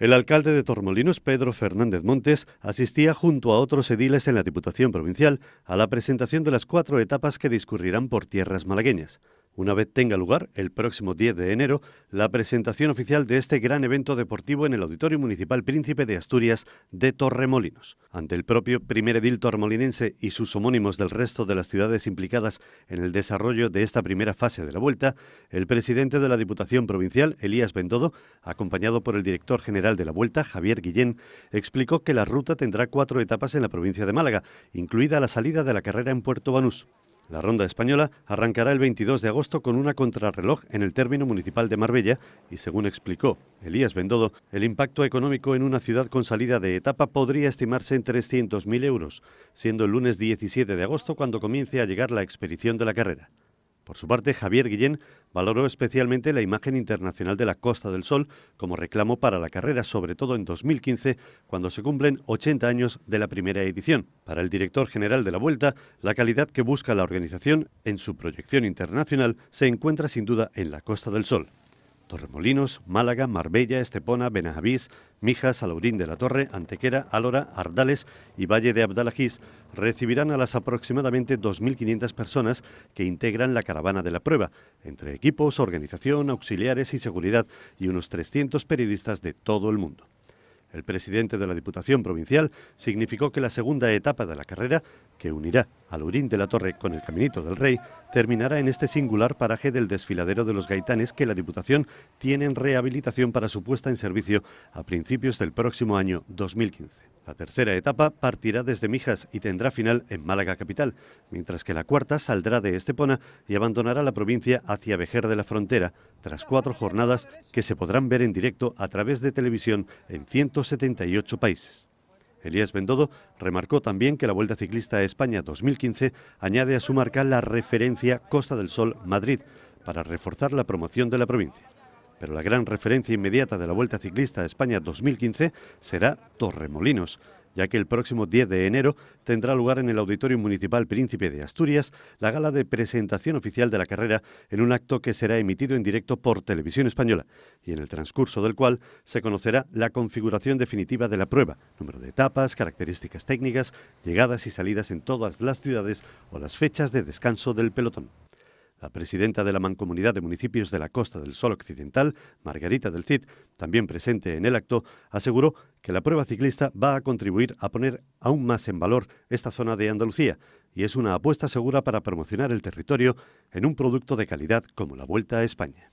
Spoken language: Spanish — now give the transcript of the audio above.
El alcalde de Tormolinos, Pedro Fernández Montes, asistía junto a otros ediles en la Diputación Provincial a la presentación de las cuatro etapas que discurrirán por tierras malagueñas una vez tenga lugar, el próximo 10 de enero, la presentación oficial de este gran evento deportivo en el Auditorio Municipal Príncipe de Asturias de Torremolinos. Ante el propio primer edil torremolinense y sus homónimos del resto de las ciudades implicadas en el desarrollo de esta primera fase de la vuelta, el presidente de la Diputación Provincial, Elías Bendodo, acompañado por el director general de la vuelta, Javier Guillén, explicó que la ruta tendrá cuatro etapas en la provincia de Málaga, incluida la salida de la carrera en Puerto Banús. La ronda española arrancará el 22 de agosto con una contrarreloj en el término municipal de Marbella y, según explicó Elías Bendodo, el impacto económico en una ciudad con salida de etapa podría estimarse en 300.000 euros, siendo el lunes 17 de agosto cuando comience a llegar la expedición de la carrera. Por su parte, Javier Guillén valoró especialmente la imagen internacional de la Costa del Sol como reclamo para la carrera, sobre todo en 2015, cuando se cumplen 80 años de la primera edición. Para el director general de la Vuelta, la calidad que busca la organización en su proyección internacional se encuentra sin duda en la Costa del Sol. Torremolinos, Málaga, Marbella, Estepona, Benajavís, Mijas, Alaurín de la Torre, Antequera, Álora, Ardales y Valle de Abdalajís recibirán a las aproximadamente 2.500 personas que integran la caravana de la prueba, entre equipos, organización, auxiliares y seguridad, y unos 300 periodistas de todo el mundo. El presidente de la Diputación Provincial significó que la segunda etapa de la carrera, que unirá al Lurín de la Torre con el Caminito del Rey, terminará en este singular paraje del desfiladero de los Gaitanes que la Diputación tiene en rehabilitación para su puesta en servicio a principios del próximo año 2015. La tercera etapa partirá desde Mijas y tendrá final en Málaga capital, mientras que la cuarta saldrá de Estepona y abandonará la provincia hacia Vejer de la Frontera, tras cuatro jornadas que se podrán ver en directo a través de televisión en 178 países. Elías Bendodo remarcó también que la Vuelta Ciclista a España 2015 añade a su marca la referencia Costa del Sol Madrid para reforzar la promoción de la provincia pero la gran referencia inmediata de la Vuelta Ciclista a España 2015 será Torremolinos ya que el próximo 10 de enero tendrá lugar en el Auditorio Municipal Príncipe de Asturias la gala de presentación oficial de la carrera en un acto que será emitido en directo por Televisión Española y en el transcurso del cual se conocerá la configuración definitiva de la prueba, número de etapas, características técnicas, llegadas y salidas en todas las ciudades o las fechas de descanso del pelotón. La presidenta de la Mancomunidad de Municipios de la Costa del Sol Occidental, Margarita del Cid, también presente en el acto, aseguró que la prueba ciclista va a contribuir a poner aún más en valor esta zona de Andalucía y es una apuesta segura para promocionar el territorio en un producto de calidad como la Vuelta a España.